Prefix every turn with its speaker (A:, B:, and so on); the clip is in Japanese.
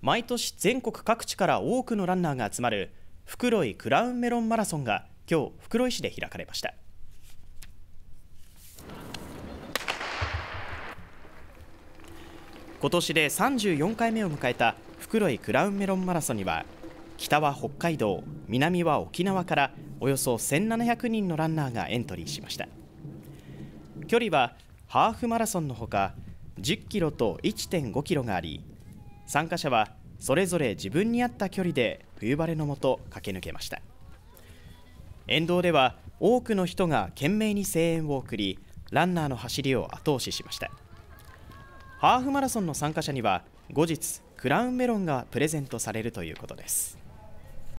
A: 毎年全国各地から多くのランナーが集まる袋井クラウンメロンマラソンが今日袋井市で開かれました今年で34回目を迎えた袋井クラウンメロンマラソンには北は北海道南は沖縄からおよそ1700人のランナーがエントリーしました距離はハーフマラソンのほか10キロと1.5キロがあり参加者はそれぞれ自分に合った距離で冬晴れのもと駆け抜けました沿道では多くの人が懸命に声援を送りランナーの走りを後押ししましたハーフマラソンの参加者には後日クラウンメロンがプレゼントされるということです